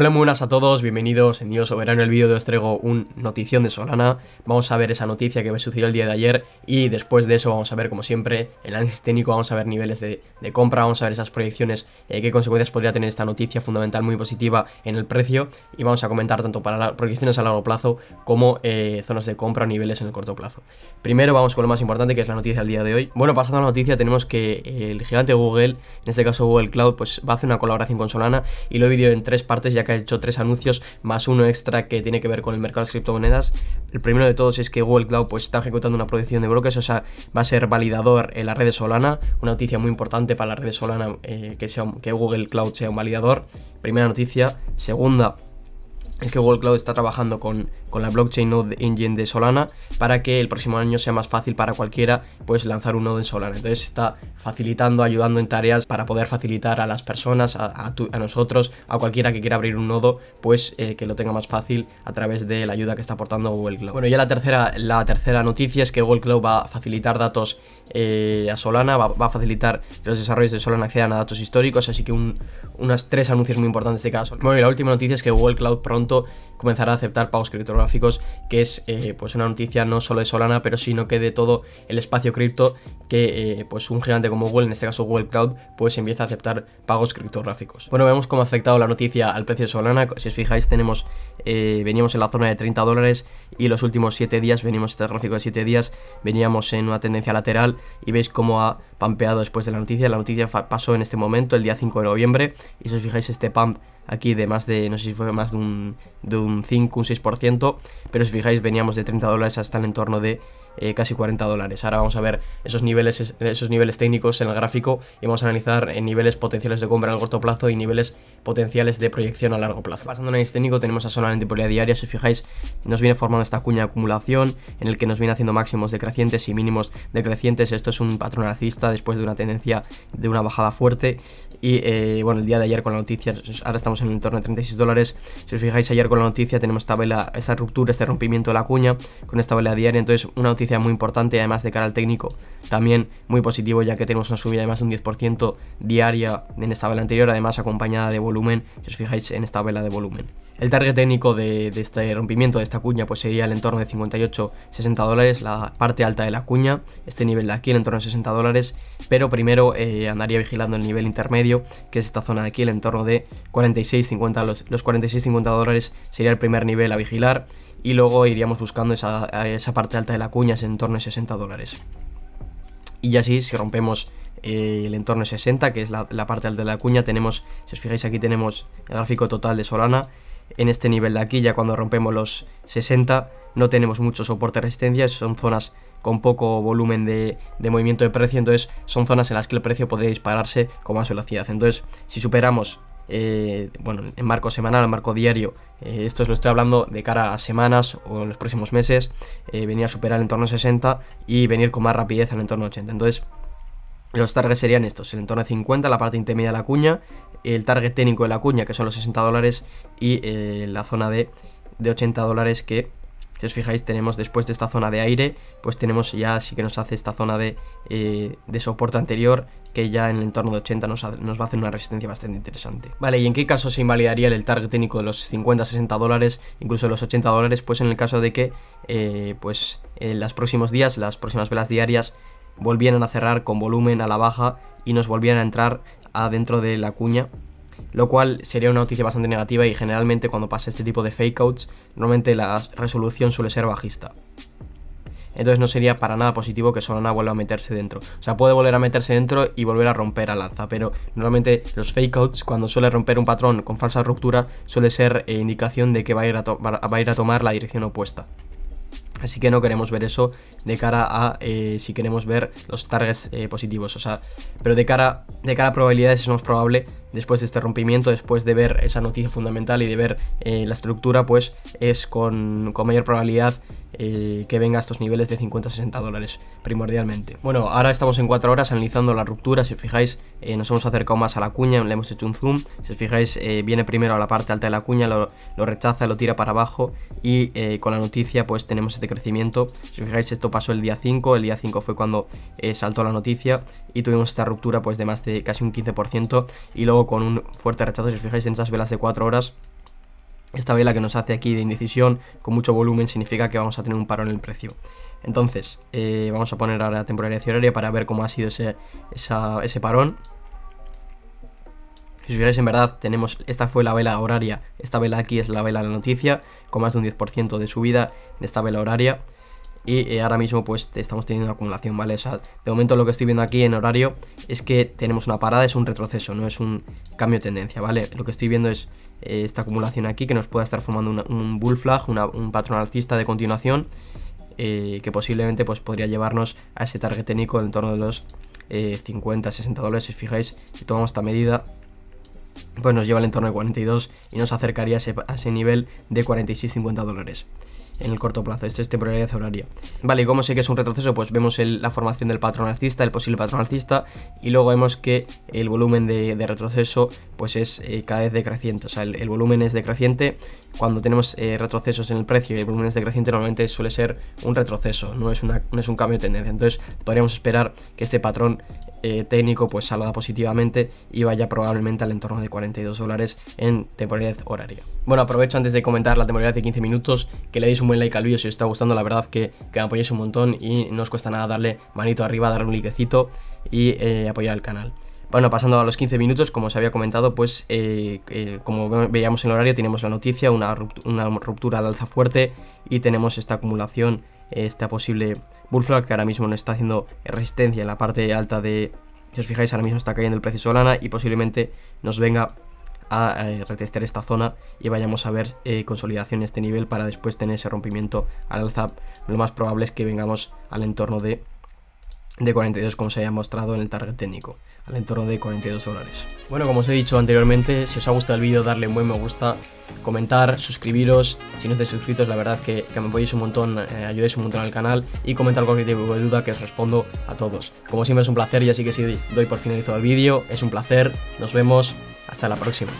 Hola, muy buenas a todos, bienvenidos en Dios Soberano. En el vídeo de os traigo un notición de Solana. Vamos a ver esa noticia que me sucedió el día de ayer y después de eso vamos a ver, como siempre, el análisis técnico, vamos a ver niveles de, compra, vamos a ver esas proyecciones, eh, qué consecuencias podría tener esta noticia fundamental muy positiva en el precio y vamos a comentar tanto para las proyecciones a largo plazo como eh, zonas de compra o niveles en el corto plazo. Primero vamos con lo más importante que es la noticia del día de hoy. Bueno, pasando a la noticia tenemos que eh, el gigante Google, en este caso Google Cloud, pues va a hacer una colaboración con Solana y lo he dividido en tres partes ya que que ha hecho tres anuncios más uno extra que tiene que ver con el mercado de criptomonedas. El primero de todos es que Google Cloud pues, está ejecutando una producción de bloques, o sea, va a ser validador en la red Solana, una noticia muy importante para la red Solana eh, que, sea, que Google Cloud sea un validador. Primera noticia. Segunda, es que Google Cloud está trabajando con, con, la blockchain Node Engine de Solana para que el próximo año sea más fácil para cualquiera pues lanzar un nodo en Solana. Entonces está facilitando, ayudando en tareas para poder facilitar a las personas, a, nosotros, a cualquiera que quiera abrir un nodo, pues eh, que lo tenga más fácil a través de la ayuda que está aportando Google Cloud. Bueno, ya la tercera, la tercera noticia es que Google Cloud va a facilitar datos eh, a Solana, va, a facilitar que los desarrollos de Solana accedan a datos históricos, así que unas tres anuncios muy importantes de cada Solana. Bueno, y la última noticia es que Google Cloud pronto comenzará a aceptar pagos criptográficos, que es eh, pues una noticia no solo de Solana, pero sino que de todo el espacio cripto que eh, pues un gigante como Google, en este caso Google Cloud, pues empieza a aceptar pagos criptográficos. Bueno, vemos cómo ha afectado la noticia al precio de Solana. Si os fijáis, tenemos eh, veníamos en la zona de 30 dólares y los últimos 7 días, venimos este gráfico de 7 días, veníamos en una tendencia lateral y veis cómo ha pampeado después de la noticia. La noticia pasó en este momento, el día 5 de noviembre, y si os fijáis este pump aquí de más de, no sé si fue más de un, de un 5, un 6%, pero si os fijáis veníamos de 30 dólares hasta el entorno de eh, casi 40 dólares. Ahora vamos a ver esos niveles, esos niveles técnicos en el gráfico y vamos a analizar en niveles potenciales de compra en el corto plazo y niveles potenciales de proyección a largo plazo. Pasando en análisis técnico tenemos a solamente por diaria, si os fijáis nos viene formando esta cuña de acumulación en el que nos viene haciendo máximos decrecientes y mínimos decrecientes. Esto es un patrón alcista después de una tendencia de una bajada fuerte y eh, bueno, el día de ayer con la noticia, ahora estamos en el entorno de 36 dólares. Si os fijáis ayer con la noticia tenemos esta vela, esta ruptura, este rompimiento de la cuña con esta vela diaria, entonces una noticia muy importante, además de cara al técnico, también muy positivo, ya que tenemos una subida de más de un 10% diaria en esta vela anterior, además acompañada de volumen, si os fijáis en esta vela de volumen. El target técnico de, este rompimiento, de esta cuña, pues sería el entorno de 58-60 dólares, la parte alta de la cuña, este nivel de aquí, el entorno de 60 dólares, pero primero eh, andaría vigilando el nivel intermedio, que es esta zona de aquí, el entorno de 46-50, los, los 46-50 dólares sería el primer nivel a vigilar, y luego iríamos buscando esa, parte alta de la cuña, en torno de 60 dólares. Y así, si rompemos eh, el entorno de 60, que es la, parte alta de la cuña, tenemos, si os fijáis aquí tenemos el gráfico total de Solana, en este nivel de aquí, ya cuando rompemos los 60, no tenemos mucho soporte resistencia, son zonas con poco volumen de, de, movimiento de precio, entonces son zonas en las que el precio podría dispararse con más velocidad. Entonces, si superamos eh, bueno, en marco semanal, en marco diario, eh, esto os lo estoy hablando de cara a semanas o en los próximos meses, eh, venir a superar el entorno 60 y venir con más rapidez al entorno 80. Entonces, los targets serían estos, el entorno 50, la parte intermedia de la cuña, el target técnico de la cuña, que son los 60 dólares, y la zona de, de 80 dólares que si os fijáis, tenemos después de esta zona de aire, pues tenemos ya, sí que nos hace esta zona de, eh, de soporte anterior, que ya en el entorno de 80 nos, nos, va a hacer una resistencia bastante interesante. Vale, ¿y en qué caso se invalidaría el target técnico de los 50, 60 dólares, incluso los 80 dólares? Pues en el caso de que, eh, pues, en los próximos días, las próximas velas diarias, volvieran a cerrar con volumen a la baja y nos volvieran a entrar adentro de la cuña lo cual sería una noticia bastante negativa y generalmente cuando pasa este tipo de fakeouts, normalmente la resolución suele ser bajista. Entonces no sería para nada positivo que Solana vuelva a meterse dentro. O sea, puede volver a meterse dentro y volver a romper al alza, pero normalmente los fakeouts, cuando suele romper un patrón con falsa ruptura, suele ser eh, indicación de que va a, ir a tomar la dirección opuesta. Así que no queremos ver eso de cara a eh, si queremos ver los targets eh, positivos. O sea, pero de cara, de cara a probabilidades es más probable después de este rompimiento, después de ver esa noticia fundamental y de ver eh, la estructura, pues es con, mayor probabilidad eh, que venga a estos niveles de 50-60 dólares primordialmente. Bueno, ahora estamos en 4 horas analizando la ruptura, si os fijáis eh, nos hemos acercado más a la cuña, le hemos hecho un zoom, si os fijáis viene primero a la parte alta de la cuña, lo, lo rechaza, lo tira para abajo y con la noticia pues tenemos este crecimiento, si os fijáis esto pasó el día 5, el día 5 fue cuando saltó la noticia y tuvimos esta ruptura pues de más de casi un 15% y luego con un fuerte rechazo, si os fijáis en esas velas de 4 horas, esta vela que nos hace aquí de indecisión con mucho volumen significa que vamos a tener un parón en el precio. Entonces, eh, vamos a poner ahora temporalidad y horaria para ver cómo ha sido ese, ese parón. Si os fijáis, en verdad, tenemos esta fue la vela horaria, esta vela aquí es la vela de la noticia, con más de un 10% de subida en esta vela horaria y eh, ahora mismo pues estamos teniendo una acumulación, ¿vale? O sea, de momento lo que estoy viendo aquí en horario es que tenemos una parada, es un retroceso, no es un cambio de tendencia, ¿vale? Lo que estoy viendo es eh, esta acumulación aquí que nos pueda estar formando un bull flag, un patrón alcista de continuación eh, que posiblemente pues podría llevarnos a ese target técnico en torno de los 50, 60 dólares, si os fijáis, si tomamos esta medida pues nos lleva al entorno de 42 y nos acercaría a ese nivel de 46-50 dólares en el corto plazo, esto es temporalidad horaria. Vale, ¿y cómo sé que es un retroceso? Pues vemos la formación del patrón alcista, el posible patrón alcista, y luego vemos que el volumen de retroceso pues es eh, cada vez decreciente. O sea, el, volumen es decreciente. Cuando tenemos eh, retrocesos en el precio y el volumen es decreciente, normalmente suele ser un retroceso, no es, una, no es un cambio de tendencia. Entonces podríamos esperar que este patrón eh, técnico pues salga positivamente y vaya probablemente al entorno de 42 dólares en temporalidad horaria. Bueno, aprovecho antes de comentar la temporalidad de 15 minutos, que le deis un buen like al vídeo si os está gustando, la verdad que, que me apoyéis un montón y no os cuesta nada darle manito arriba, darle un likecito y apoyar al canal. Bueno, pasando a los 15 minutos, como os había comentado, pues eh, eh, como veíamos en el horario, tenemos la noticia, una ruptura, de alza fuerte y tenemos esta acumulación, esta posible bullfrog que ahora mismo no está haciendo resistencia en la parte alta de... Si os fijáis, ahora mismo está cayendo el precio Solana y posiblemente nos venga a eh, retestear esta zona y vayamos a ver consolidación en este nivel para después tener ese rompimiento al alza. Lo más probable es que vengamos al entorno de de 42 como se había mostrado en el target técnico, al entorno de 42 dólares. Bueno, como os he dicho anteriormente, si os ha gustado el vídeo darle un buen me gusta, comentar, suscribiros, si no estáis suscritos la verdad que, que me podéis un montón, eh, ayudéis un montón al canal y comentar cualquier tipo de duda que os respondo a todos. Como siempre es un placer y así que si doy por finalizado el vídeo, es un placer, nos vemos, hasta la próxima.